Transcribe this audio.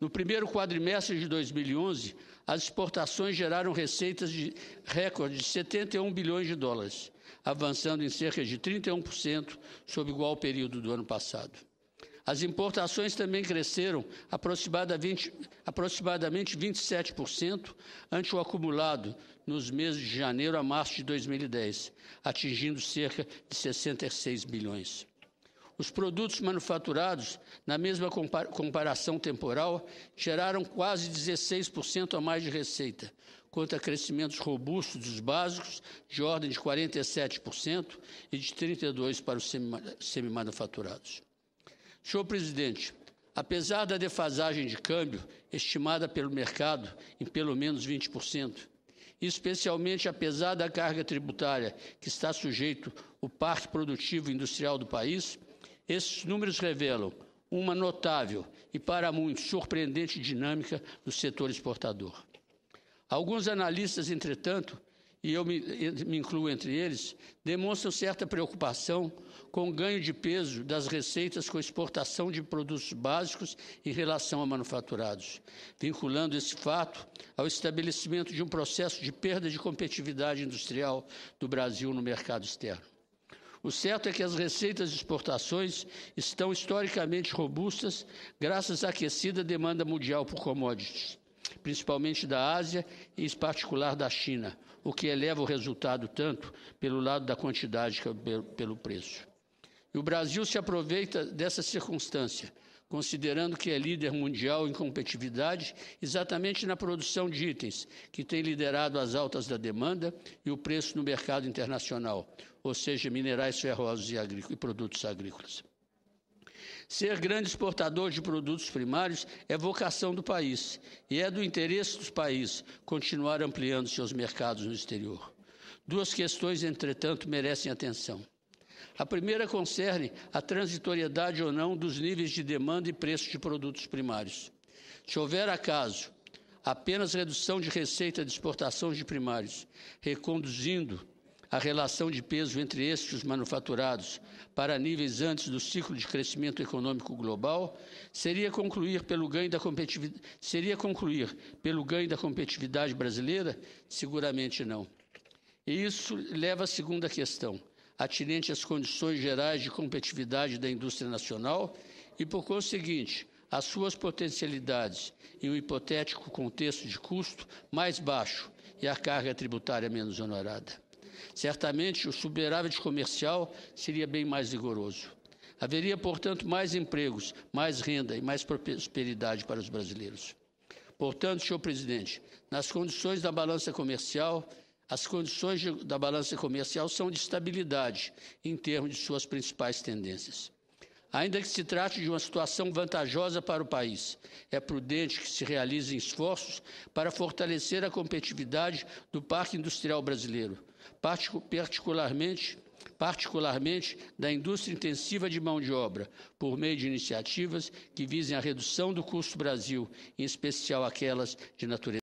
No primeiro quadrimestre de 2011, as exportações geraram receitas de recorde de 71 bilhões de dólares, avançando em cerca de 31% sob igual período do ano passado. As importações também cresceram aproximadamente 27% ante o acumulado nos meses de janeiro a março de 2010, atingindo cerca de 66 bilhões. Os produtos manufaturados, na mesma comparação temporal, geraram quase 16% a mais de receita, quanto a crescimentos robustos dos básicos, de ordem de 47% e de 32% para os semimanufaturados. Senhor presidente, apesar da defasagem de câmbio, estimada pelo mercado em pelo menos 20%, especialmente apesar da carga tributária que está sujeito o parque produtivo industrial do país, esses números revelam uma notável e, para muitos, surpreendente dinâmica do setor exportador. Alguns analistas, entretanto, e eu me, me, incluo entre eles, demonstram certa preocupação com o ganho de peso das receitas com exportação de produtos básicos em relação a manufaturados, vinculando esse fato ao estabelecimento de um processo de perda de competitividade industrial do Brasil no mercado externo. O certo é que as receitas de exportações estão historicamente robustas, graças à aquecida demanda mundial por commodities, principalmente da Ásia e, em particular, da China, o que eleva o resultado tanto pelo lado da quantidade que pelo preço. E o Brasil se aproveita dessa circunstância considerando que é líder mundial em competitividade exatamente na produção de itens, que tem liderado as altas da demanda e o preço no mercado internacional, ou seja, minerais ferrosos e, e produtos agrícolas. Ser grande exportador de produtos primários é vocação do país e é do interesse dos países continuar ampliando seus mercados no exterior. Duas questões, entretanto, merecem atenção. A primeira concerne a transitoriedade ou não dos níveis de demanda e preço de produtos primários. Se houver acaso apenas redução de receita de exportação de primários, reconduzindo a relação de peso entre estes manufaturados para níveis antes do ciclo de crescimento econômico global, seria concluir pelo ganho da competitividade, seria concluir pelo ganho da competitividade brasileira? Seguramente não. E isso leva à segunda questão atinente às condições gerais de competitividade da indústria nacional e, por conseguinte, às suas potencialidades em um hipotético contexto de custo mais baixo e a carga tributária menos honorada. Certamente, o superávit comercial seria bem mais rigoroso. Haveria, portanto, mais empregos, mais renda e mais prosperidade para os brasileiros. Portanto, senhor presidente, nas condições da balança comercial, as condições de, da balança comercial são de estabilidade em termos de suas principais tendências. Ainda que se trate de uma situação vantajosa para o país, é prudente que se realizem esforços para fortalecer a competitividade do parque industrial brasileiro, particularmente, particularmente da indústria intensiva de mão de obra, por meio de iniciativas que visem a redução do custo Brasil, em especial aquelas de natureza.